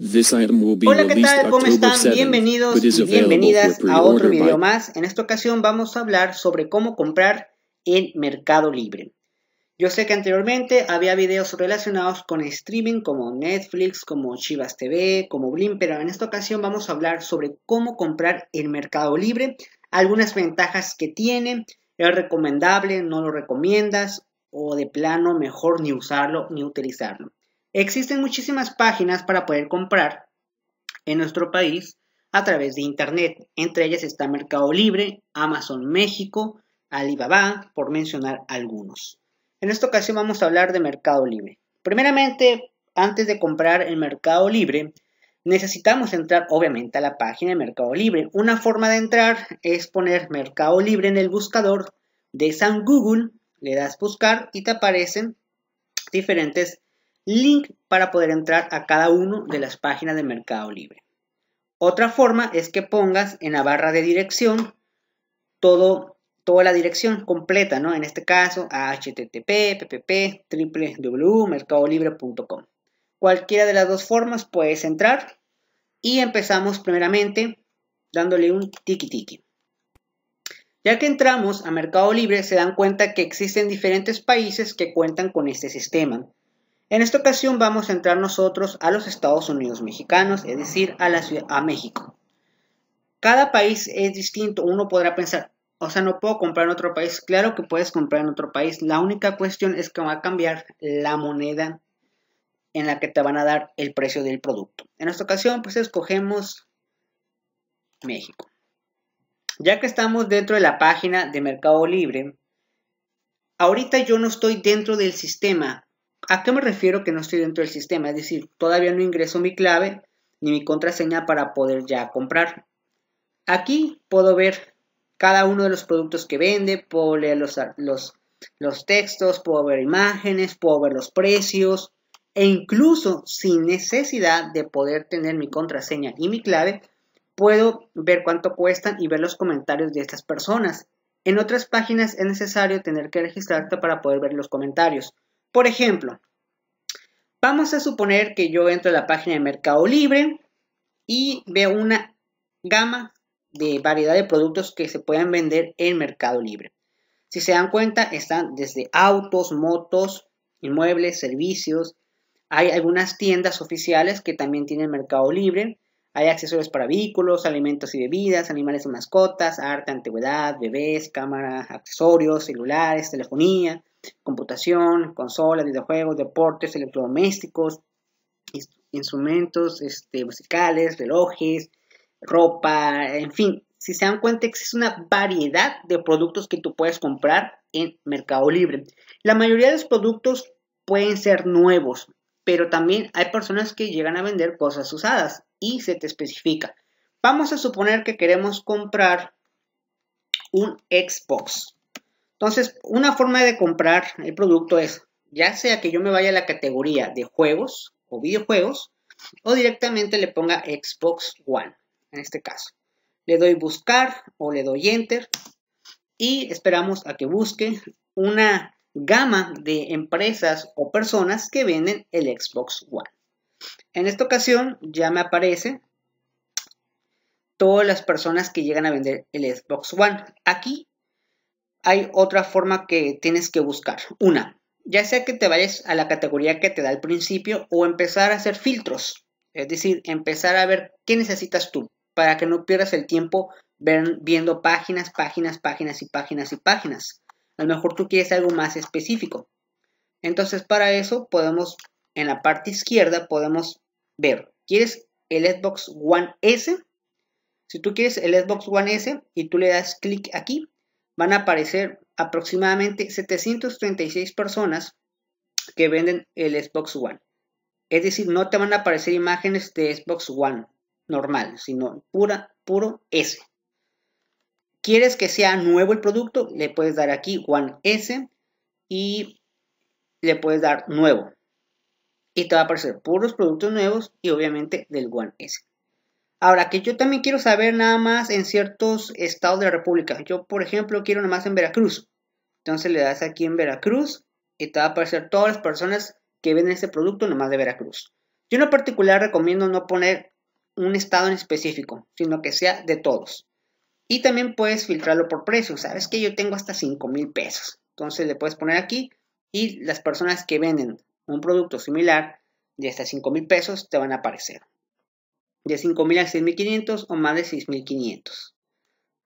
Hola, ¿qué tal? ¿Cómo están? Bienvenidos y bienvenidas a otro video más. En esta ocasión vamos a hablar sobre cómo comprar en Mercado Libre. Yo sé que anteriormente había videos relacionados con streaming como Netflix, como Chivas TV, como Blim, pero en esta ocasión vamos a hablar sobre cómo comprar en Mercado Libre, algunas ventajas que tiene, es recomendable, no lo recomiendas o de plano mejor ni usarlo ni utilizarlo. Existen muchísimas páginas para poder comprar en nuestro país a través de Internet. Entre ellas está Mercado Libre, Amazon México, Alibaba, por mencionar algunos. En esta ocasión vamos a hablar de Mercado Libre. Primeramente, antes de comprar en Mercado Libre, necesitamos entrar obviamente a la página de Mercado Libre. Una forma de entrar es poner Mercado Libre en el buscador de San Google, le das buscar y te aparecen diferentes link para poder entrar a cada una de las páginas de Mercado Libre. Otra forma es que pongas en la barra de dirección toda la dirección completa, ¿no? En este caso, http, www.mercadolibre.com. Cualquiera de las dos formas puedes entrar y empezamos primeramente dándole un tiki tiki. Ya que entramos a Mercado Libre, se dan cuenta que existen diferentes países que cuentan con este sistema. En esta ocasión vamos a entrar nosotros a los Estados Unidos mexicanos, es decir, a, la ciudad, a México. Cada país es distinto, uno podrá pensar, o sea, no puedo comprar en otro país. Claro que puedes comprar en otro país, la única cuestión es que va a cambiar la moneda en la que te van a dar el precio del producto. En esta ocasión, pues escogemos México. Ya que estamos dentro de la página de Mercado Libre, ahorita yo no estoy dentro del sistema, ¿A qué me refiero que no estoy dentro del sistema? Es decir, todavía no ingreso mi clave ni mi contraseña para poder ya comprar. Aquí puedo ver cada uno de los productos que vende, puedo leer los, textos, puedo ver imágenes, puedo ver los precios e incluso sin necesidad de poder tener mi contraseña y mi clave, puedo ver cuánto cuestan y ver los comentarios de estas personas. En otras páginas es necesario tener que registrarte para poder ver los comentarios. Por ejemplo, vamos a suponer que yo entro a la página de Mercado Libre y veo una gama de variedad de productos que se pueden vender en Mercado Libre. Si se dan cuenta, están desde autos, motos, inmuebles, servicios. Hay algunas tiendas oficiales que también tienen Mercado Libre. Hay accesorios para vehículos, alimentos y bebidas, animales y mascotas, arte, antigüedad, bebés, cámaras, accesorios, celulares, telefonía, computación, consolas, videojuegos, deportes, electrodomésticos, instrumentos este, musicales, relojes, ropa, en fin, si se dan cuenta existe una variedad de productos que tú puedes comprar en Mercado Libre. La mayoría de los productos pueden ser nuevos, pero también hay personas que llegan a vender cosas usadas y se te especifica. Vamos a suponer que queremos comprar un Xbox. Entonces, una forma de comprar el producto es, ya sea que yo me vaya a la categoría de juegos o videojuegos, o directamente le ponga Xbox One, en este caso. Le doy buscar o le doy enter y esperamos a que busque una gama de empresas o personas que venden el Xbox One. En esta ocasión ya me aparece todas las personas que llegan a vender el Xbox One. Aquí hay otra forma que tienes que buscar. Una, ya sea que te vayas a la categoría que te da al principio o empezar a hacer filtros. Es decir, empezar a ver qué necesitas tú para que no pierdas el tiempo viendo páginas, páginas, páginas y páginas y páginas. A lo mejor tú quieres algo más específico. Entonces para eso podemos, en la parte izquierda podemos ver, ¿quieres el Xbox One S? Si tú quieres el Xbox One S y tú le das clic aquí, van a aparecer aproximadamente 736 personas que venden el Xbox One. Es decir, no te van a aparecer imágenes de Xbox One normal, sino pura, puro S. ¿Quieres que sea nuevo el producto? Le puedes dar aquí One S y le puedes dar nuevo. Y te va a aparecer puros productos nuevos y obviamente del One S. Ahora, que yo también quiero saber nada más en ciertos estados de la República. Yo, por ejemplo, quiero nada más en Veracruz. Entonces le das aquí en Veracruz y te va a aparecer todas las personas que venden este producto nada más de Veracruz. Yo en particular recomiendo no poner un estado en específico, sino que sea de todos. Y también puedes filtrarlo por precio. Sabes que yo tengo hasta 5 mil pesos. Entonces le puedes poner aquí y las personas que venden un producto similar de hasta 5 mil pesos te van a aparecer de 5.000 a 6.500 o más de 6.500.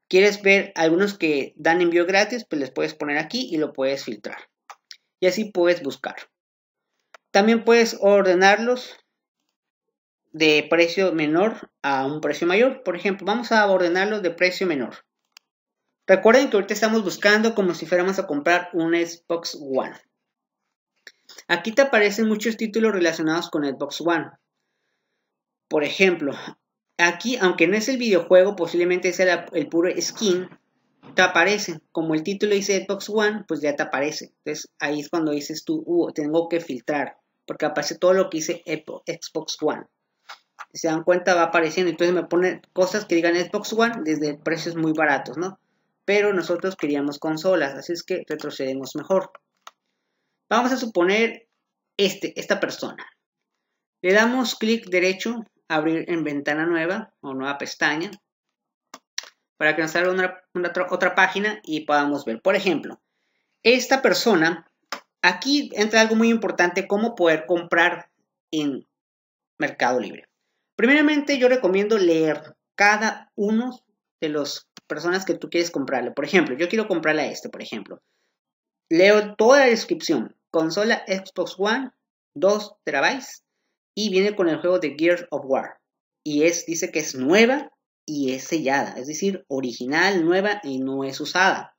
¿Quieres ver algunos que dan envío gratis? Pues les puedes poner aquí y lo puedes filtrar. Y así puedes buscar. También puedes ordenarlos de precio menor a un precio mayor. Por ejemplo, vamos a ordenarlos de precio menor. Recuerden que ahorita estamos buscando como si fuéramos a comprar un Xbox One. Aquí te aparecen muchos títulos relacionados con Xbox One. Por ejemplo, aquí, aunque no es el videojuego, posiblemente sea el puro skin, te aparece. Como el título dice Xbox One, pues ya te aparece. Entonces ahí es cuando dices tú, uh, tengo que filtrar, porque aparece todo lo que dice Xbox One. Si se dan cuenta, va apareciendo. Entonces me pone cosas que digan Xbox One desde precios muy baratos, ¿no? Pero nosotros queríamos consolas, así es que retrocedemos mejor. Vamos a suponer este, esta persona. Le damos clic derecho abrir en ventana nueva o nueva pestaña para que nos salga una, otra página y podamos ver. Por ejemplo, esta persona, aquí entra algo muy importante, cómo poder comprar en Mercado Libre. Primeramente, yo recomiendo leer cada uno de las personas que tú quieres comprarle. Por ejemplo, yo quiero comprarle a este, por ejemplo. Leo toda la descripción. Consola Xbox One, 2 terabytes, y viene con el juego de Gears of War. Y es, dice que es nueva y es sellada, es decir, original, nueva y no es usada.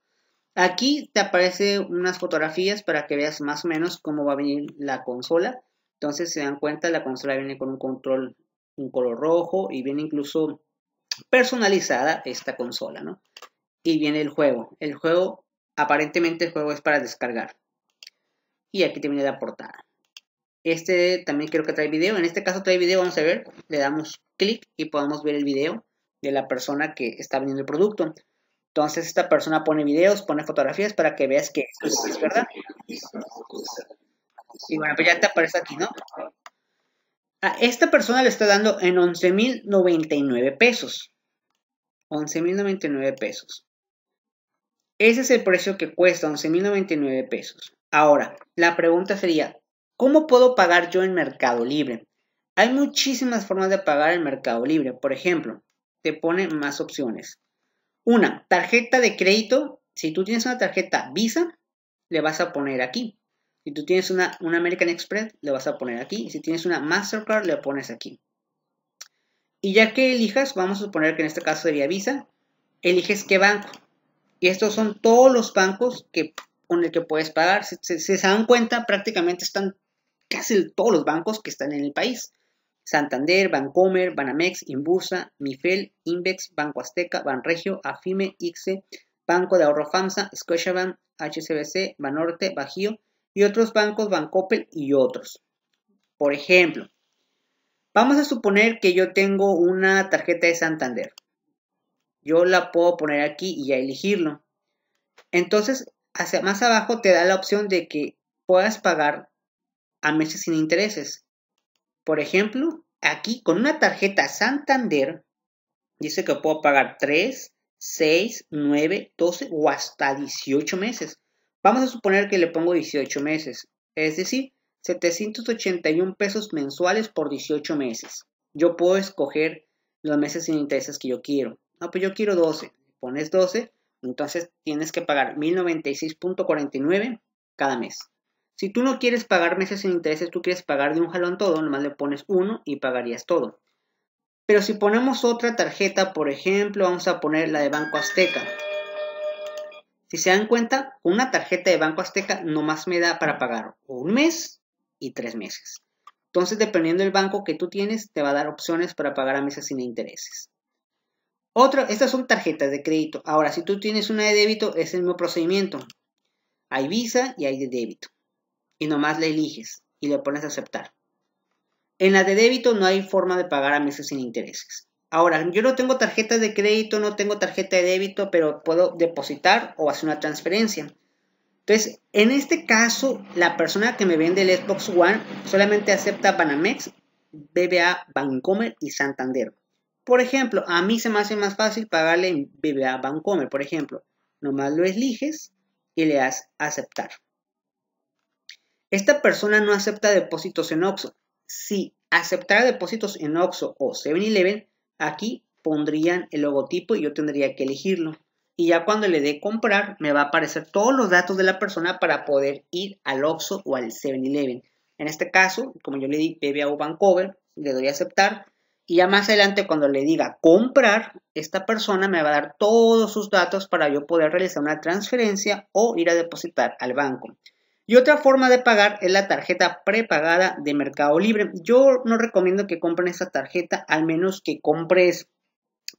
Aquí te aparecen unas fotografías para que veas más o menos cómo va a venir la consola. Entonces, se dan cuenta, la consola viene con un control, un color rojo y viene incluso personalizada esta consola, ¿no? Y viene el juego. El juego, aparentemente el juego es para descargar. Y aquí te viene la portada. Este también quiero que trae video. En este caso trae video, vamos a ver. Le damos clic y podemos ver el video de la persona que está vendiendo el producto. Entonces esta persona pone videos, pone fotografías para que veas que es verdad. Y bueno, pues ya te aparece aquí, ¿no? A esta persona le está dando en 11.099 pesos. 11.099 pesos. Ese es el precio que cuesta, 11.099 pesos. Ahora, la pregunta sería, ¿Cómo puedo pagar yo en Mercado Libre? Hay muchísimas formas de pagar en Mercado Libre. Por ejemplo, te pone más opciones. Una, tarjeta de crédito. Si tú tienes una tarjeta Visa, le vas a poner aquí. Si tú tienes una, American Express, le vas a poner aquí. Si tienes una Mastercard, le pones aquí. Y ya que elijas, vamos a suponer que en este caso sería Visa, eliges qué banco. Y estos son todos los bancos que, con el que puedes pagar. si se dan cuenta, prácticamente están casi todos los bancos que están en el país. Santander, Bancomer, Banamex, Imbursa, Mifel, Invex, Banco Azteca, Banregio, Afime, Ixe, Banco de Ahorro FAMSA, Scotiabank, HCBC, Banorte, Bajío y otros bancos, Bancopel y otros. Por ejemplo, vamos a suponer que yo tengo una tarjeta de Santander. Yo la puedo poner aquí y ya elegirlo. Entonces, hacia más abajo te da la opción de que puedas pagar a meses sin intereses. Por ejemplo, aquí con una tarjeta Santander, dice que puedo pagar 3, 6, 9, 12 o hasta 18 meses. Vamos a suponer que le pongo 18 meses, es decir, 781 pesos mensuales por 18 meses. Yo puedo escoger los meses sin intereses que yo quiero. No, pues yo quiero 12. Pones 12, entonces tienes que pagar 1096.49 cada mes. Si tú no quieres pagar meses sin intereses, tú quieres pagar de un jalón todo, nomás le pones uno y pagarías todo. Pero si ponemos otra tarjeta, por ejemplo, vamos a poner la de Banco Azteca. Si se dan cuenta, una tarjeta de Banco Azteca nomás me da para pagar un mes y tres meses. Entonces, dependiendo del banco que tú tienes, te va a dar opciones para pagar a meses sin intereses. Otro, estas son tarjetas de crédito. Ahora, si tú tienes una de débito, es el mismo procedimiento. Hay Visa y hay de débito y nomás le eliges y le pones a aceptar. En la de débito no hay forma de pagar a meses sin intereses. Ahora, yo no tengo tarjeta de crédito, no tengo tarjeta de débito, pero puedo depositar o hacer una transferencia. Entonces, en este caso, la persona que me vende el Xbox One solamente acepta Banamex, BBA, Bancomer y Santander. Por ejemplo, a mí se me hace más fácil pagarle en BBA Bancomer, por ejemplo. Nomás lo eliges y le das aceptar. Esta persona no acepta depósitos en OXO. Si aceptara depósitos en OXO o 7-Eleven, aquí pondrían el logotipo y yo tendría que elegirlo. Y ya cuando le dé comprar, me va a aparecer todos los datos de la persona para poder ir al OXO o al 7-Eleven. En este caso, como yo le di o Vancouver, le doy a aceptar. Y ya más adelante, cuando le diga comprar, esta persona me va a dar todos sus datos para yo poder realizar una transferencia o ir a depositar al banco. Y otra forma de pagar es la tarjeta prepagada de Mercado Libre. Yo no recomiendo que compren esa tarjeta, al menos que compres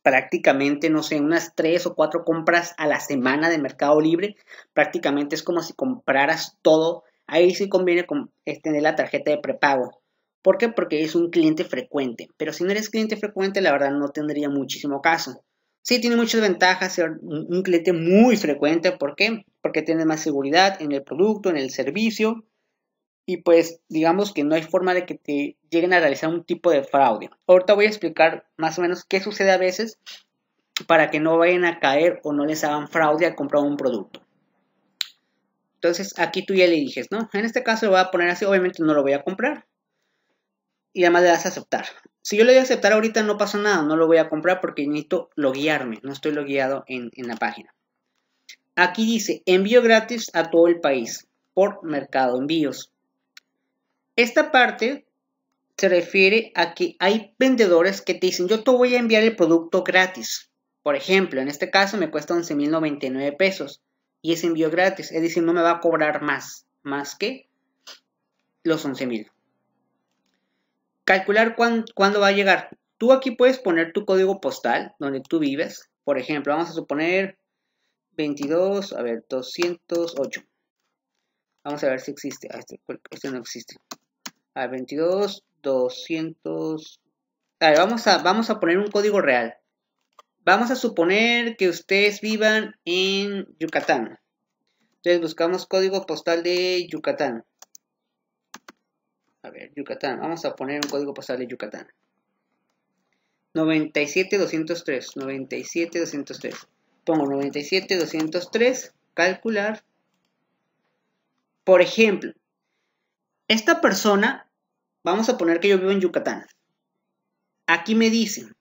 prácticamente, no sé, unas tres o cuatro compras a la semana de Mercado Libre. Prácticamente es como si compraras todo. Ahí sí conviene eh, tener la tarjeta de prepago. ¿Por qué? Porque es un cliente frecuente. Pero si no eres cliente frecuente, la verdad no tendría muchísimo caso. Sí, tiene muchas ventajas ser un cliente muy frecuente. ¿Por qué? Porque tienes más seguridad en el producto, en el servicio. Y pues digamos que no hay forma de que te lleguen a realizar un tipo de fraude. Ahorita voy a explicar más o menos qué sucede a veces para que no vayan a caer o no les hagan fraude al comprar un producto. Entonces aquí tú ya le dices, ¿no? En este caso lo voy a poner así, obviamente no lo voy a comprar y además le das a aceptar. Si yo le doy a aceptar ahorita no pasa nada, no lo voy a comprar porque necesito loguearme, no estoy logueado en, en la página. Aquí dice envío gratis a todo el país por mercado envíos. Esta parte se refiere a que hay vendedores que te dicen yo te voy a enviar el producto gratis. Por ejemplo, en este caso me cuesta 11.099 pesos y es envío gratis, es decir, no me va a cobrar más, más que los 11.000. Calcular cuándo va a llegar. Tú aquí puedes poner tu código postal donde tú vives. Por ejemplo, vamos a suponer 22, a ver, 208. Vamos a ver si existe. Ah, este, no existe. A ver, 22, 200. A ver, vamos a, vamos a poner un código real. Vamos a suponer que ustedes vivan en Yucatán. Entonces buscamos código postal de Yucatán. A ver, Yucatán. Vamos a poner un código postal de Yucatán. 97203. 97203. Pongo 97203. Calcular. Por ejemplo, esta persona, vamos a poner que yo vivo en Yucatán. Aquí me dicen,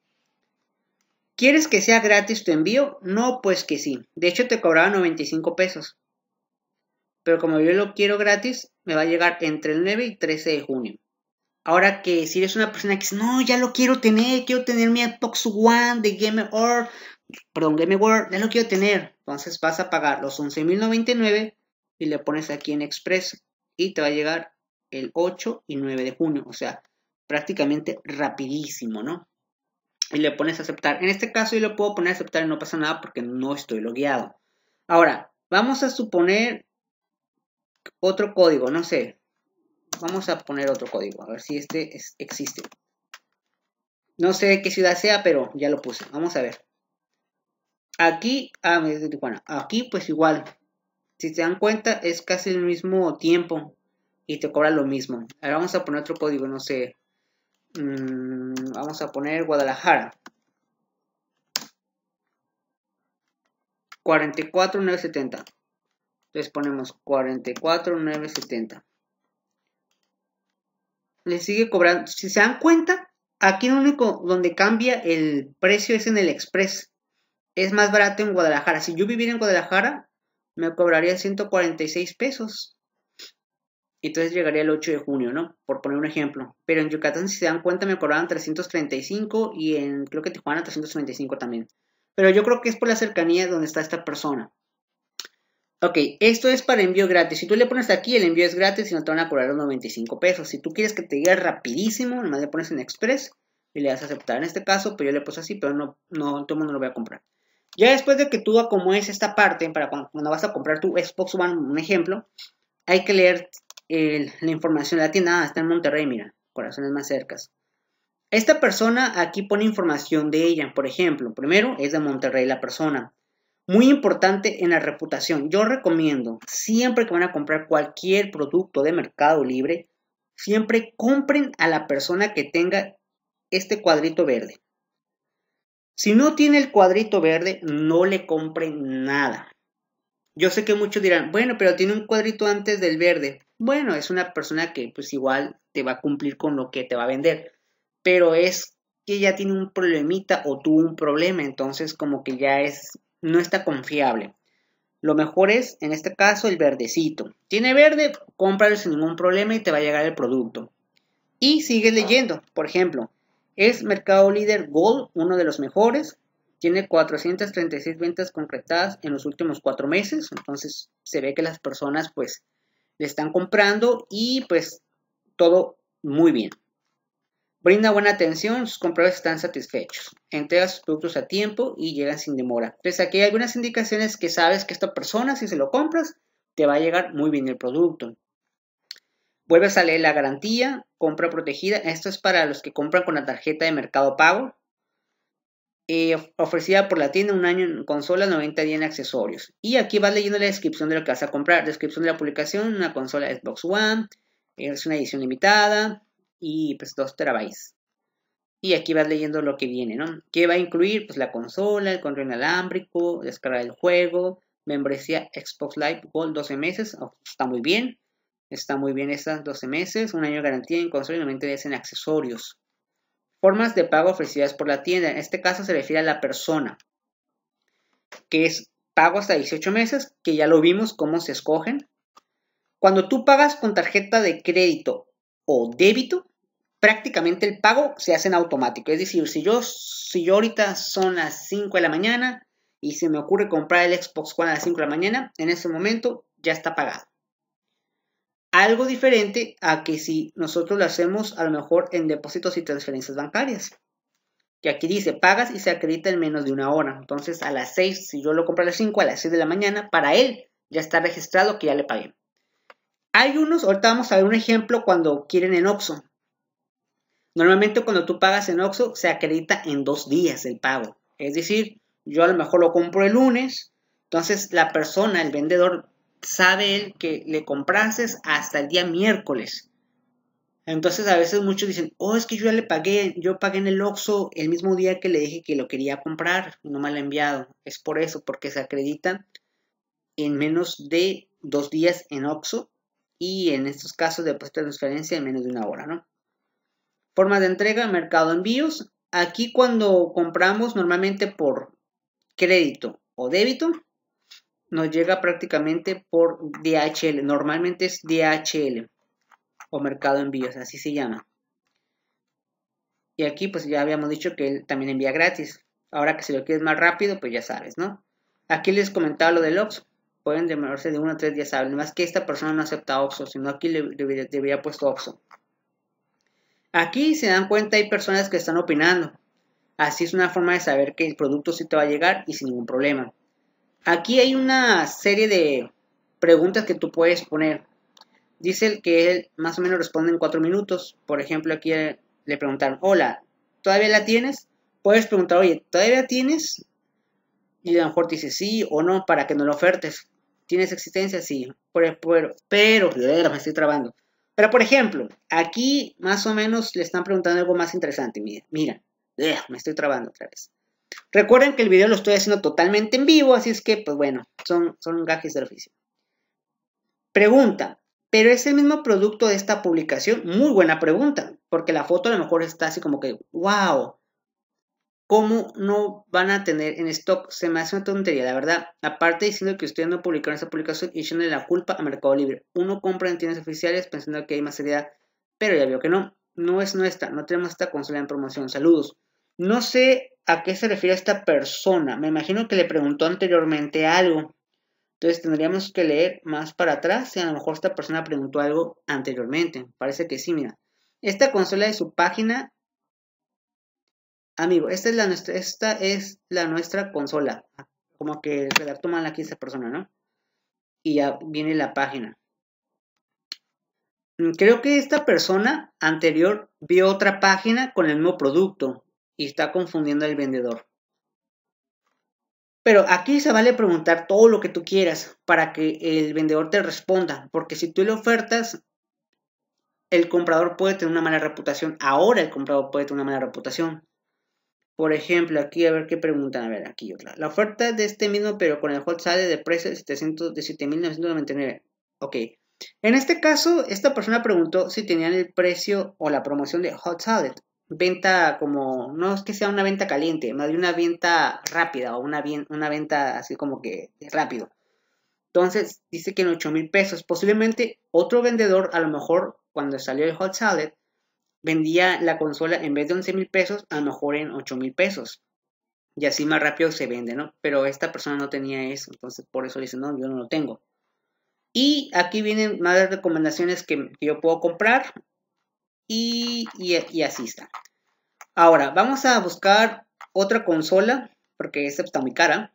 ¿quieres que sea gratis tu envío? No, pues que sí. De hecho, te cobraba 95 pesos pero como yo lo quiero gratis, me va a llegar entre el 9 y 13 de junio. Ahora que si eres una persona que dice, no, ya lo quiero tener, quiero tener mi Xbox One de Game World, perdón, Game World, ya lo quiero tener. Entonces vas a pagar los 11.099 y le pones aquí en Express y te va a llegar el 8 y 9 de junio, o sea, prácticamente rapidísimo, ¿no? Y le pones aceptar. En este caso yo lo puedo poner aceptar y no pasa nada porque no estoy logueado. Ahora, vamos a suponer otro código, no sé. Vamos a poner otro código, a ver si este existe. No sé qué ciudad sea, pero ya lo puse. Vamos a ver. Aquí, ah, de Tijuana. Aquí, pues igual. Si te dan cuenta, es casi el mismo tiempo y te cobra lo mismo. Ahora vamos a poner otro código, no sé. Mm, vamos a poner Guadalajara. 44970. Entonces ponemos 44,970. Le sigue cobrando. Si se dan cuenta, aquí lo único donde cambia el precio es en el Express. Es más barato en Guadalajara. Si yo viviera en Guadalajara, me cobraría 146 pesos. Y Entonces llegaría el 8 de junio, ¿no? Por poner un ejemplo. Pero en Yucatán, si se dan cuenta, me cobraban 335 y en, creo que Tijuana, 335 también. Pero yo creo que es por la cercanía donde está esta persona. Ok, esto es para envío gratis. Si tú le pones aquí, el envío es gratis y no te van a cobrar los 95 pesos. Si tú quieres que te llegue rapidísimo, nomás le pones en express y le das a aceptar. En este caso, pero pues, yo le puse así, pero no, no, todo el mundo lo voy a comprar. Ya después de que tú es esta parte, para cuando, vas a comprar tu Xbox One, un ejemplo, hay que leer la información de la tienda. Ah, está en Monterrey, mira, corazones más cercas. Esta persona aquí pone información de ella. Por ejemplo, primero es de Monterrey la persona. Muy importante en la reputación. Yo recomiendo siempre que van a comprar cualquier producto de Mercado Libre, siempre compren a la persona que tenga este cuadrito verde. Si no tiene el cuadrito verde, no le compren nada. Yo sé que muchos dirán, bueno, pero tiene un cuadrito antes del verde. Bueno, es una persona que pues igual te va a cumplir con lo que te va a vender. Pero es que ya tiene un problemita o tuvo un problema, entonces como que ya es no está confiable. Lo mejor es, en este caso, el verdecito. Tiene verde, cómpralo sin ningún problema y te va a llegar el producto. Y sigue leyendo. Por ejemplo, es Mercado Líder Gold, uno de los mejores. Tiene 436 ventas concretadas en los últimos cuatro meses. Entonces se ve que las personas pues le están comprando y pues todo muy bien. Brinda buena atención, sus compradores están satisfechos, entrega sus productos a tiempo y llegan sin demora. entonces aquí hay algunas indicaciones que sabes que esta persona, si se lo compras, te va a llegar muy bien el producto. Vuelves a leer la garantía, compra protegida. Esto es para los que compran con la tarjeta de mercado pago. Eh, ofrecida por la tienda un año en consola, 90 días en accesorios. Y aquí vas leyendo la descripción de lo que vas a comprar. Descripción de la publicación, una consola Xbox One, es una edición limitada, y pues dos terabytes. Y aquí vas leyendo lo que viene, ¿no? ¿Qué va a incluir? Pues la consola, el control inalámbrico, descarga del juego, membresía Xbox Live Gold 12 meses. Oh, está muy bien. Está muy bien esas 12 meses. Un año de garantía en consola y 90 días en accesorios. Formas de pago ofrecidas por la tienda. En este caso se refiere a la persona. Que es pago hasta 18 meses, que ya lo vimos cómo se escogen. Cuando tú pagas con tarjeta de crédito o débito, prácticamente el pago se hace en automático. Es decir, si yo, si yo ahorita son las 5 de la mañana y se me ocurre comprar el Xbox One a las 5 de la mañana, en ese momento ya está pagado. Algo diferente a que si nosotros lo hacemos a lo mejor en depósitos y transferencias bancarias. Que aquí dice, pagas y se acredita en menos de una hora. Entonces a las 6, si yo lo compro a las 5, a las 6 de la mañana, para él ya está registrado que ya le pagué. Hay unos, ahorita vamos a ver un ejemplo cuando quieren en Oxxo. Normalmente cuando tú pagas en Oxxo se acredita en dos días el pago. Es decir, yo a lo mejor lo compro el lunes, entonces la persona, el vendedor, sabe él que le compraste hasta el día miércoles. Entonces a veces muchos dicen, oh, es que yo ya le pagué, yo pagué en el Oxxo el mismo día que le dije que lo quería comprar no me lo ha enviado. Es por eso, porque se acredita en menos de dos días en Oxxo y en estos casos de apuesta de transferencia en menos de una hora, ¿no? Formas de entrega, mercado envíos. Aquí cuando compramos normalmente por crédito o débito, nos llega prácticamente por DHL. Normalmente es DHL o mercado envíos, así se llama. Y aquí pues ya habíamos dicho que él también envía gratis. Ahora que si lo quieres más rápido, pues ya sabes, ¿no? Aquí les comentaba lo del Oxxo. Pueden demorarse de 1 a 3 días hábiles. Más que esta persona no acepta OXO, sino aquí le, hubiera puesto OXO. Aquí, se dan cuenta, hay personas que están opinando. Así es una forma de saber que el producto sí te va a llegar y sin ningún problema. Aquí hay una serie de preguntas que tú puedes poner. Dice el que él más o menos responde en cuatro minutos. Por ejemplo, aquí le preguntaron, hola, ¿todavía la tienes? Puedes preguntar, oye, ¿todavía la tienes? Y a lo mejor te dice sí o no para que no lo ofertes. ¿Tienes existencia? Sí. Pero, pero, pero me estoy trabando. Pero por ejemplo, aquí más o menos le están preguntando algo más interesante. Mira, mira, eh, me estoy trabando otra vez. Recuerden que el video lo estoy haciendo totalmente en vivo, así es que, pues bueno, son, son gajes del oficio. Pregunta, ¿pero es el mismo producto de esta publicación? Muy buena pregunta, porque la foto a lo mejor está así como que, wow, ¿Cómo no van a tener en stock? Se me hace una tontería, la verdad. Aparte diciendo que ustedes no publicaron esa publicación y echándole la culpa a Mercado Libre. Uno compra en tiendas oficiales pensando que hay más seriedad, pero ya vio que no. No es nuestra, no tenemos esta consola en promoción. Saludos. No sé a qué se refiere esta persona. Me imagino que le preguntó anteriormente algo. Entonces tendríamos que leer más para atrás si a lo mejor esta persona preguntó algo anteriormente. Parece que sí, mira. Esta consola de su página Amigo, esta es la nuestra, consola. Como que redactó mal aquí esta persona, ¿no? Y ya viene la página. Mm, creo que esta persona anterior vio otra página con el mismo producto y está confundiendo al vendedor. Pero aquí se vale preguntar todo lo que tú quieras para que el vendedor te responda, porque si tú le ofertas, el comprador puede tener una mala reputación. Ahora el comprador puede tener una mala reputación. Por ejemplo, aquí a ver qué preguntan. A ver, aquí otra. La oferta de este mismo, pero con el hot sale de precio de 7.999. Ok. En este caso, esta persona preguntó si tenían el precio o la promoción de hot salad. Venta como, no es que sea una venta caliente, más de una venta rápida o una, venta así como que rápido. Entonces dice que en $8,000. mil pesos. Posiblemente otro vendedor, a lo mejor cuando salió el hot salad, vendía la consola en vez de 11 mil pesos, a lo mejor en 8 mil pesos. Y así más rápido se vende, ¿no? Pero esta persona no tenía eso, entonces por eso le dice, no, yo no lo tengo. Y aquí vienen más recomendaciones que, yo puedo comprar. Y, y, y, así está. Ahora, vamos a buscar otra consola, porque esta está muy cara.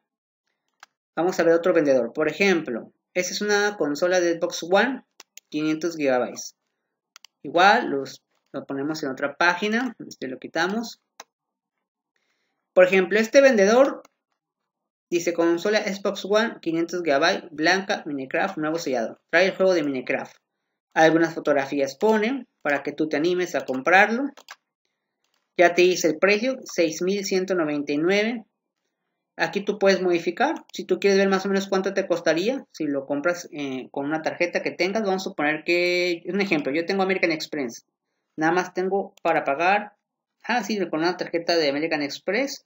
Vamos a ver otro vendedor. Por ejemplo, esta es una consola de Xbox One, 500 GB. Igual, los lo ponemos en otra página, este lo quitamos. Por ejemplo, este vendedor dice consola Xbox One 500 GB blanca Minecraft nuevo sellado. Trae el juego de Minecraft. Algunas fotografías pone para que tú te animes a comprarlo. Ya te dice el precio, 6.199. Aquí tú puedes modificar. Si tú quieres ver más o menos cuánto te costaría, si lo compras eh, con una tarjeta que tengas, vamos a suponer que, un ejemplo, yo tengo American Express. Nada más tengo para pagar. Ah, sí, con una tarjeta de American Express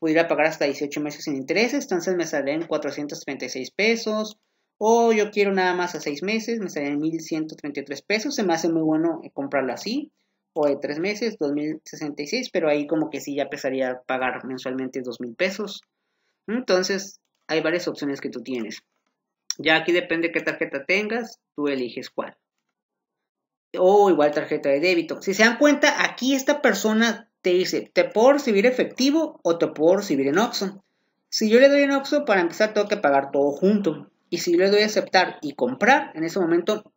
pudiera pagar hasta 18 meses sin intereses, entonces me salen 436 pesos. O yo quiero nada más a 6 meses, me salen 1133 pesos. Se me hace muy bueno eh, comprarlo así. O de 3 meses, 2066, pero ahí como que sí ya empezaría a pagar mensualmente 2000 pesos. Entonces, hay varias opciones que tú tienes. Ya aquí depende qué tarjeta tengas, tú eliges cuál o igual tarjeta de débito. Si se dan cuenta, aquí esta persona te dice, te puedo recibir efectivo o te puedo recibir en Oxxo. Si yo le doy en Oxxo, para empezar tengo que pagar todo junto. Y si yo le doy a aceptar y comprar, en ese momento,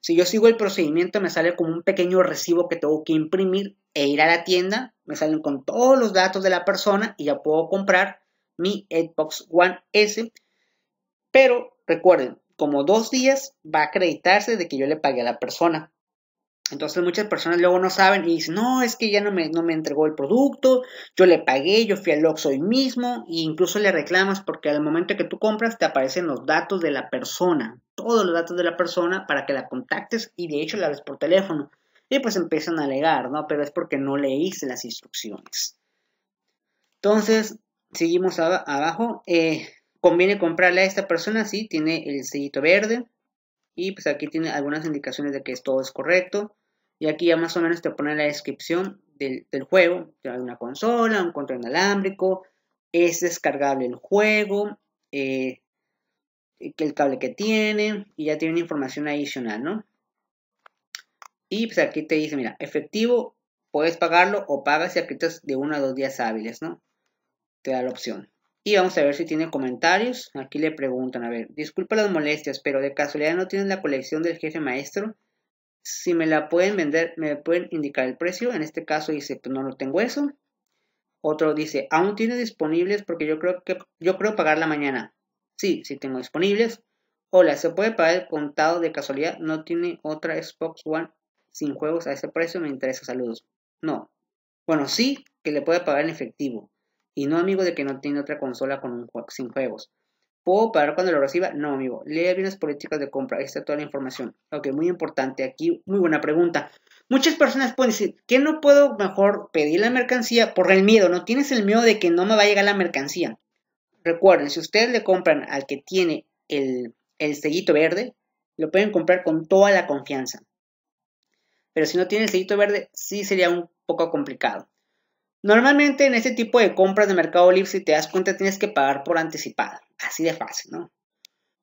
si yo sigo el procedimiento, me sale como un pequeño recibo que tengo que imprimir e ir a la tienda. Me salen con todos los datos de la persona y ya puedo comprar mi Xbox One S. Pero recuerden, como dos días va a acreditarse de que yo le pagué a la persona. Entonces muchas personas luego no saben y dicen, no, es que ya no me, no me entregó el producto, yo le pagué, yo fui al Oxxo hoy mismo, e incluso le reclamas porque al momento que tú compras te aparecen los datos de la persona, todos los datos de la persona para que la contactes y de hecho la ves por teléfono. Y pues empiezan a alegar, ¿no? Pero es porque no leíste las instrucciones. Entonces, seguimos abajo. Eh, conviene comprarle a esta persona, sí, tiene el sellito verde. Y pues aquí tiene algunas indicaciones de que todo es correcto. Y aquí ya más o menos te pone la descripción del, juego. Hay una consola, un control inalámbrico, es descargable el juego, eh, el cable que tiene y ya tiene una información adicional, ¿no? Y pues aquí te dice, mira, efectivo, puedes pagarlo o pagas y aprietas de uno a dos días hábiles, ¿no? Te da la opción. Y vamos a ver si tiene comentarios. Aquí le preguntan, a ver, disculpa las molestias, pero de casualidad no tienes la colección del jefe maestro si me la pueden vender, me pueden indicar el precio. En este caso dice, pues, no, lo tengo eso. Otro dice, aún tiene disponibles porque yo creo que yo creo la mañana. Sí, sí tengo disponibles. Hola, ¿se puede pagar contado de casualidad? ¿No tiene otra Xbox One sin juegos a ese precio? Me interesa, saludos. No. Bueno, sí que le puede pagar en efectivo. Y no amigo de que no tiene otra consola con un, sin juegos. ¿Puedo pagar cuando lo reciba? No, amigo. Lea bien las políticas de compra. Ahí está toda la información. Ok, muy importante. Aquí, muy buena pregunta. Muchas personas pueden decir, ¿qué no puedo mejor pedir la mercancía por el miedo? No tienes el miedo de que no me va a llegar la mercancía. Recuerden, si ustedes le compran al que tiene el, el sellito verde, lo pueden comprar con toda la confianza. Pero si no tiene el sellito verde, sí sería un poco complicado. Normalmente en este tipo de compras de Mercado Libre, si te das cuenta, tienes que pagar por anticipado. Así de fácil, ¿no?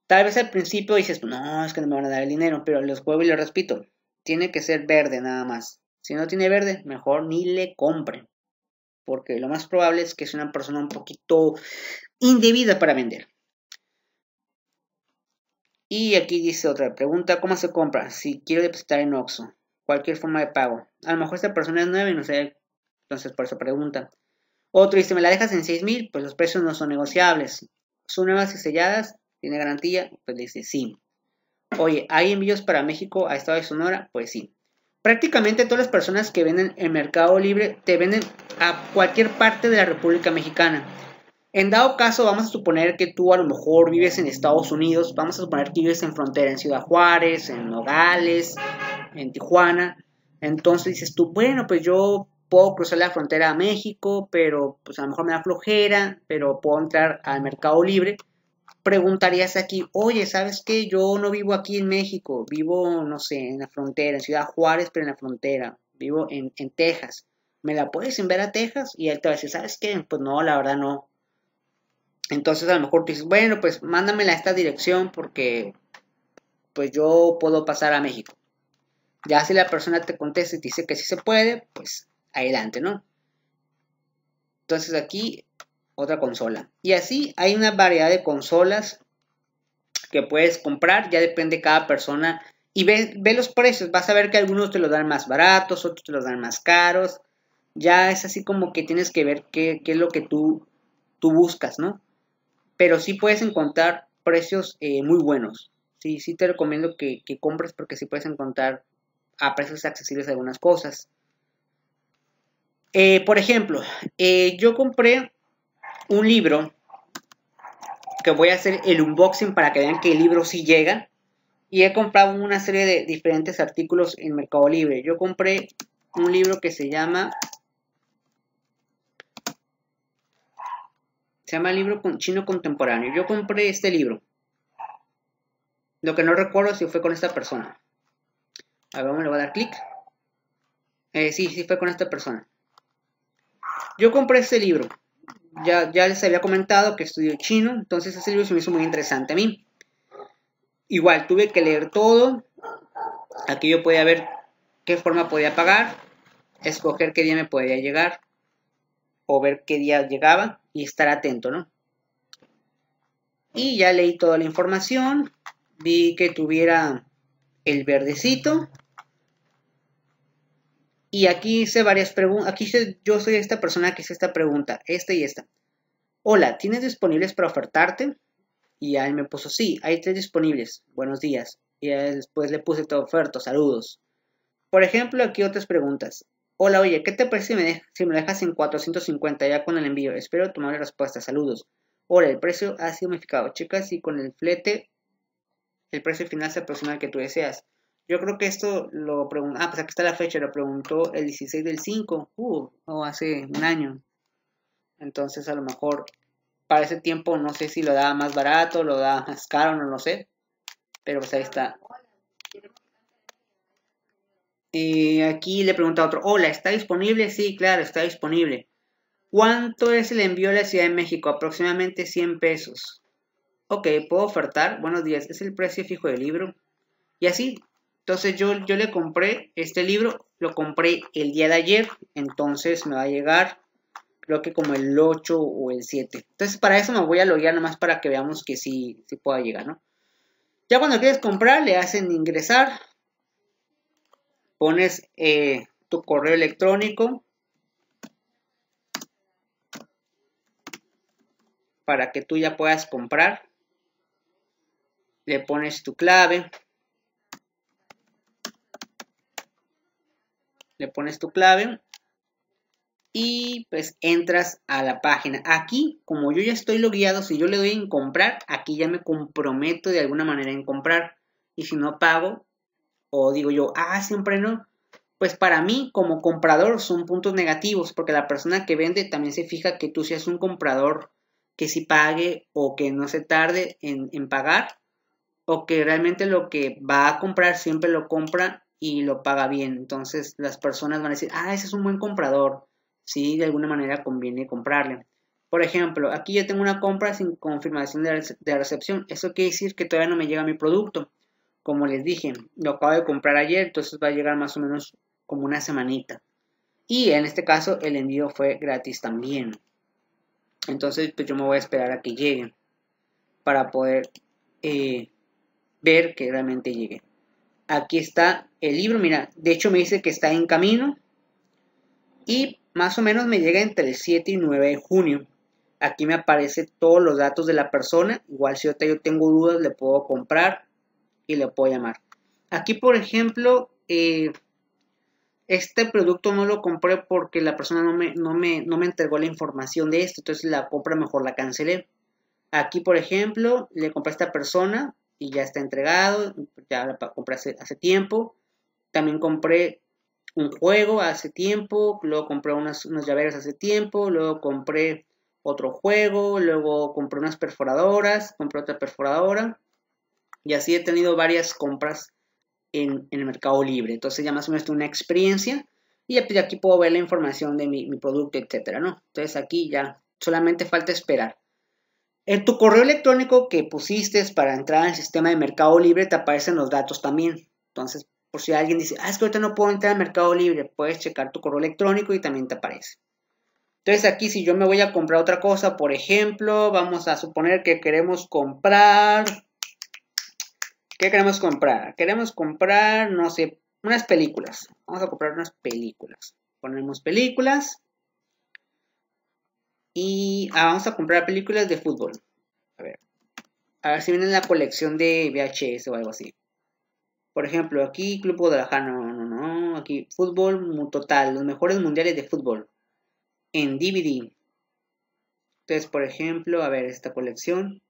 Tal vez al principio dices, no, es que no me van a dar el dinero, pero les juego y les repito, tiene que ser verde nada más. Si no tiene verde, mejor ni le compre Porque lo más probable es que es una persona un poquito indebida para vender. Y aquí dice otra pregunta, ¿cómo se compra? Si quiero depositar en Oxxo, cualquier forma de pago. A lo mejor esta persona es nueva y no sé. Entonces, por eso pregunta. Otro, dice, me la dejas en 6.000, pues los precios no son negociables. ¿Son nuevas y selladas? ¿Tiene garantía? Pues dice sí. Oye, ¿hay envíos para México a Estado de Sonora? Pues sí. Prácticamente todas las personas que venden en Mercado Libre te venden a cualquier parte de la República Mexicana. En dado caso, vamos a suponer que tú a lo mejor vives en Estados Unidos, vamos a suponer que vives en frontera, en Ciudad Juárez, en Nogales, en Tijuana. Entonces dices tú, bueno, pues yo puedo cruzar la frontera a México, pero pues a lo mejor me da flojera, pero puedo entrar al mercado libre. Preguntarías aquí, oye, ¿sabes qué? Yo no vivo aquí en México, vivo, no sé, en la frontera, en Ciudad Juárez, pero en la frontera, vivo en, Texas. ¿Me la puedes enviar a Texas? Y él te va a decir, ¿sabes qué? Pues no, la verdad no. Entonces a lo mejor tú dices, bueno, pues mándamela a esta dirección porque pues yo puedo pasar a México. Ya si la persona te contesta y te dice que sí se puede, pues adelante, ¿no? Entonces aquí otra consola. Y así hay una variedad de consolas que puedes comprar, ya depende de cada persona. Y ve, los precios, vas a ver que algunos te los dan más baratos, otros te los dan más caros. Ya es así como que tienes que ver qué, es lo que tú, tú buscas, ¿no? Pero sí puedes encontrar precios eh, muy buenos. Sí, sí te recomiendo que, que compres porque sí puedes encontrar a precios accesibles algunas cosas. Eh, por ejemplo, eh, yo compré un libro que voy a hacer el unboxing para que vean que el libro sí llega. Y he comprado una serie de diferentes artículos en Mercado Libre. Yo compré un libro que se llama... Se llama Libro Chino Contemporáneo. Yo compré este libro. Lo que no recuerdo si fue con esta persona. A ver, vamos, le voy a dar clic. Eh, sí, sí fue con esta persona. Yo compré este libro. Ya, ya les había comentado que estudio chino, entonces ese libro se me hizo muy interesante a mí. Igual, tuve que leer todo. Aquí yo podía ver qué forma podía pagar, escoger qué día me podía llegar o ver qué día llegaba y estar atento, ¿no? Y ya leí toda la información, vi que tuviera el verdecito y aquí hice varias preguntas. Aquí yo soy esta persona que hice esta pregunta, esta y esta. Hola, ¿tienes disponibles para ofertarte? Y él me puso, sí, hay tres disponibles. Buenos días. Y después le puse tu oferta, saludos. Por ejemplo, aquí otras preguntas. Hola, oye, ¿qué te parece si me, dejas, en 450 ya con el envío? Espero tomar la respuesta, saludos. Hola, el precio ha sido modificado, chicas, y con el flete el precio final se aproxima al que tú deseas. Yo creo que esto lo preguntó, ah, pues aquí está la fecha, lo preguntó el 16 del 5, uh, o hace un año. Entonces a lo mejor para ese tiempo no sé si lo daba más barato, lo daba más caro, no lo sé. Pero pues ahí está. Y eh, aquí le pregunta otro, hola, ¿está disponible? Sí, claro, está disponible. ¿Cuánto es el envío a la Ciudad de México? Aproximadamente 100 pesos. Ok, puedo ofertar. Buenos días, es el precio fijo del libro. Y así, entonces yo, yo le compré este libro, lo compré el día de ayer, entonces me va a llegar creo que como el 8 o el 7. Entonces para eso me voy a loguear nomás para que veamos que sí, pueda llegar, ¿no? Ya cuando quieres comprar le hacen ingresar, pones eh, tu correo electrónico para que tú ya puedas comprar, le pones tu clave. le pones tu clave y pues entras a la página. Aquí, como yo ya estoy logueado, si yo le doy en comprar, aquí ya me comprometo de alguna manera en comprar. Y si no pago, o digo yo, ah, siempre no. Pues para mí, como comprador, son puntos negativos, porque la persona que vende también se fija que tú seas un comprador que si pague o que no se tarde en, en pagar, o que realmente lo que va a comprar siempre lo compra y lo paga bien. Entonces las personas van a decir, ah, ese es un buen comprador. Si de alguna manera conviene comprarle. Por ejemplo, aquí ya tengo una compra sin confirmación de recepción. Eso quiere decir que todavía no me llega mi producto. Como les dije, lo acabo de comprar ayer, entonces va a llegar más o menos como una semanita. Y en este caso el envío fue gratis también. Entonces pues yo me voy a esperar a que llegue para poder eh, ver que realmente llegue. Aquí está el libro, mira, de hecho me dice que está en camino y más o menos me llega entre el 7 y 9 de junio. Aquí me aparece todos los datos de la persona. Igual si yo tengo dudas, le puedo comprar y le puedo llamar. Aquí, por ejemplo, eh, este producto no lo compré porque la persona no me, no, me, no me entregó la información de esto. Entonces la compra mejor la cancelé. Aquí, por ejemplo, le compré a esta persona y ya está entregado, ya la compré hace, tiempo. También compré un juego hace tiempo, luego compré unas, unos llaveros hace tiempo, luego compré otro juego, luego compré unas perforadoras, compré otra perforadora y así he tenido varias compras en, el mercado libre. Entonces ya más o menos tengo una experiencia y pues, aquí puedo ver la información de mi, mi producto, etcétera, ¿no? Entonces aquí ya solamente falta esperar. En tu correo electrónico que pusiste para entrar al sistema de Mercado Libre te aparecen los datos también. Entonces, por si alguien dice, ah, es que ahorita no puedo entrar al Mercado Libre, puedes checar tu correo electrónico y también te aparece. Entonces aquí si yo me voy a comprar otra cosa, por ejemplo, vamos a suponer que queremos comprar... ¿Qué queremos comprar? Queremos comprar, no sé, unas películas. Vamos a comprar unas películas. Ponemos películas. Y ah, vamos a comprar películas de fútbol. A ver. A ver si vienen la colección de VHS o algo así. Por ejemplo, aquí Club Guadalajara, no, no, no. Aquí fútbol total, los mejores mundiales de fútbol. En DVD. Entonces, por ejemplo, a ver esta colección.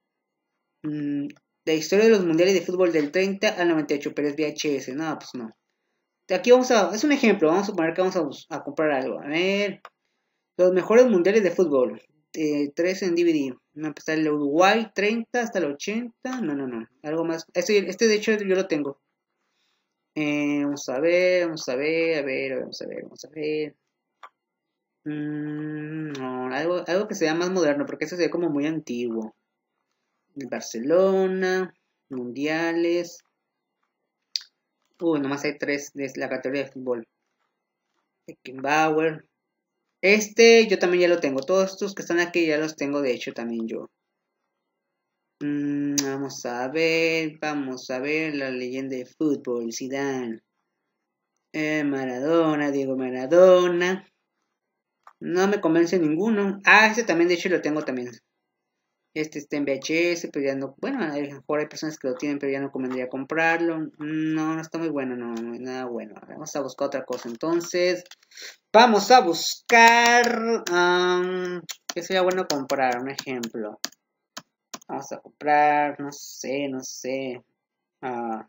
Mm, la historia de los mundiales de fútbol del 30 al 98, pero es VHS. No, pues no. Aquí vamos a. Es un ejemplo, vamos a suponer que vamos a comprar algo. A ver. Los mejores mundiales de fútbol. Eh, tres en DVD. No, está pues, el Uruguay 30 hasta el 80. No, no, no. Algo más. Este, este de hecho yo lo tengo. Eh, vamos a ver, vamos a ver, a ver, vamos a ver, vamos a ver. Mm, no, algo, algo que sea más moderno, porque ese se ve como muy antiguo. Barcelona, mundiales. Uy, nomás hay tres de la categoría de fútbol. Beckenbauer, este yo también ya lo tengo. Todos estos que están aquí ya los tengo, de hecho, también yo. Mm, vamos a ver, vamos a ver la leyenda de fútbol, Zidane. Eh, Maradona, Diego Maradona. No me convence ninguno. Ah, este también, de hecho, lo tengo también. Este está en VHS, pero ya no. Bueno, a lo mejor hay personas que lo tienen, pero ya no convendría comprarlo. No, no está muy bueno, no, no es nada bueno. Vamos a buscar otra cosa entonces. Vamos a buscar. Que ¿Qué sería bueno comprar? Un ejemplo. Vamos a comprar, no sé, no sé. Ah,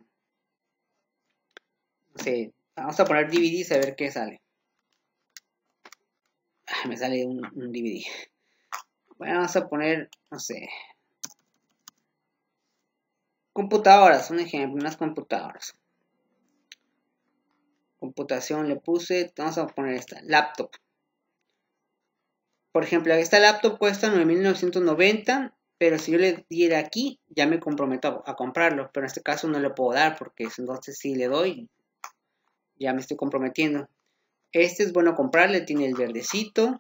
no sé. Vamos a poner DVDs a ver qué sale. Ah, me sale un DVD. Bueno, vamos a poner, no sé, computadoras, un ejemplo, unas computadoras. Computación le puse, vamos a poner esta, laptop. Por ejemplo, esta laptop cuesta 9.990, pero si yo le diera aquí, ya me comprometo a, comprarlo, pero en este caso no le puedo dar porque entonces si le doy, ya me estoy comprometiendo. Este es bueno comprarle, tiene el verdecito,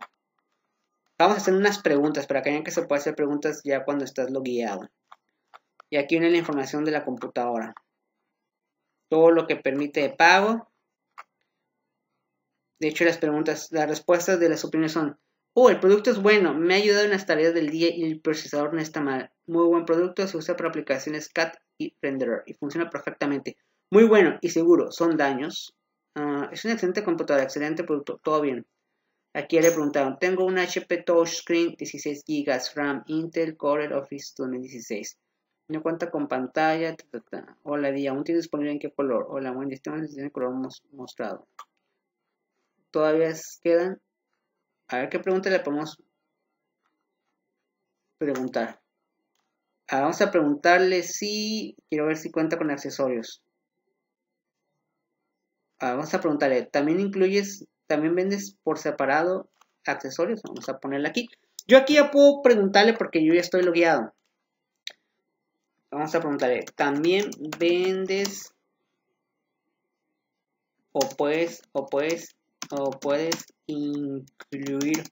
Vamos a hacer unas preguntas para que vean que se puede hacer preguntas ya cuando estás logueado. Y aquí viene la información de la computadora. Todo lo que permite de pago. De hecho, las preguntas, las respuestas de las opiniones son, oh, el producto es bueno, me ha ayudado en las tareas del día y el procesador no está mal. Muy buen producto, se usa para aplicaciones CAT y Renderer y funciona perfectamente. Muy bueno y seguro, son daños. Ah, es una excelente computadora, excelente producto, todo bien. Aquí le preguntaron, tengo un HP Touchscreen 16 GB RAM Intel Core Office 2016. No cuenta con pantalla. Hola, día. ¿Aún tiene disponible en qué color? Hola, buen día. Tengo este color mostrado. Todavía quedan. A ver qué pregunta le podemos preguntar. vamos a preguntarle si. Quiero ver si cuenta con accesorios. vamos a preguntarle. ¿También incluyes también vendes por separado accesorios. Vamos a ponerle aquí. Yo aquí ya puedo preguntarle porque yo ya estoy logueado. Vamos a preguntarle, ¿también vendes o puedes o puedes o puedes incluir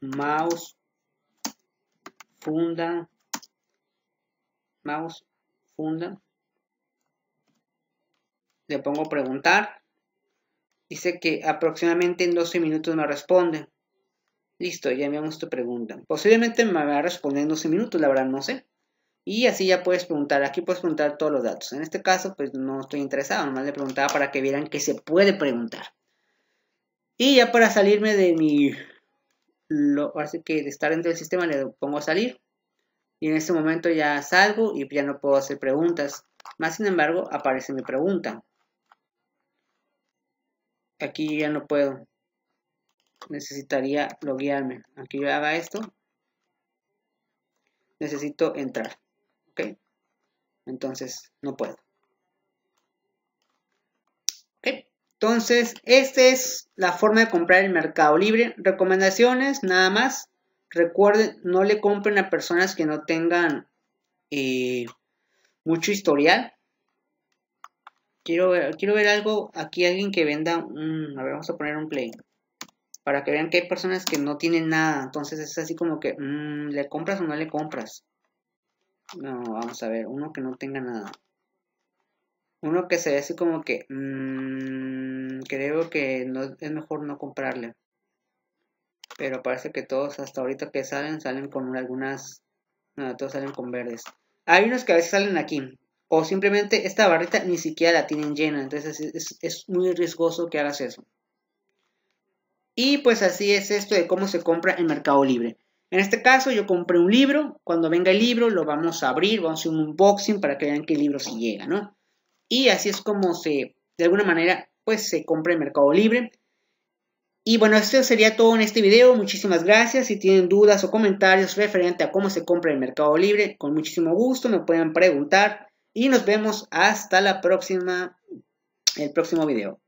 mouse funda mouse funda le pongo preguntar Dice que aproximadamente en 12 minutos me responde. Listo, ya enviamos tu pregunta. Posiblemente me va a responder en 12 minutos, la verdad no sé. Y así ya puedes preguntar, aquí puedes preguntar todos los datos. En este caso, pues no estoy interesado, nomás le preguntaba para que vieran que se puede preguntar. Y ya para salirme de mi... Lo, que de estar dentro del sistema le pongo salir. Y en este momento ya salgo y ya no puedo hacer preguntas. Más sin embargo, aparece mi pregunta aquí ya no puedo. Necesitaría loguearme. Aquí yo haga esto. Necesito entrar. ¿Ok? Entonces, no puedo. Entonces, esta es la forma de comprar en Mercado Libre. Recomendaciones, nada más. Recuerden, no le compren a personas que no tengan eh, mucho historial Quiero ver, quiero ver algo, aquí alguien que venda, a ver, vamos a poner un play, para que vean que hay personas que no tienen nada, entonces es así como que, mm, ¿le compras o no le compras? No, vamos a ver, uno que no tenga nada. Uno que se ve así como que, mm, creo que es mejor no comprarle. Pero parece que todos hasta ahorita que salen, salen con algunas, no, todos salen con verdes. Hay unos que a veces salen aquí, o simplemente esta barrita ni siquiera la tienen llena, entonces es, muy riesgoso que hagas eso. Y pues así es esto de cómo se compra en Mercado Libre. En este caso yo compré un libro, cuando venga el libro lo vamos a abrir, vamos a hacer un unboxing para que vean qué libro si llega, ¿no? Y así es como se, de alguna manera, pues se compra en Mercado Libre. Y bueno, esto sería todo en este video. Muchísimas gracias. Si tienen dudas o comentarios referente a cómo se compra en Mercado Libre, con muchísimo gusto me pueden preguntar y nos vemos hasta la próxima, el próximo video.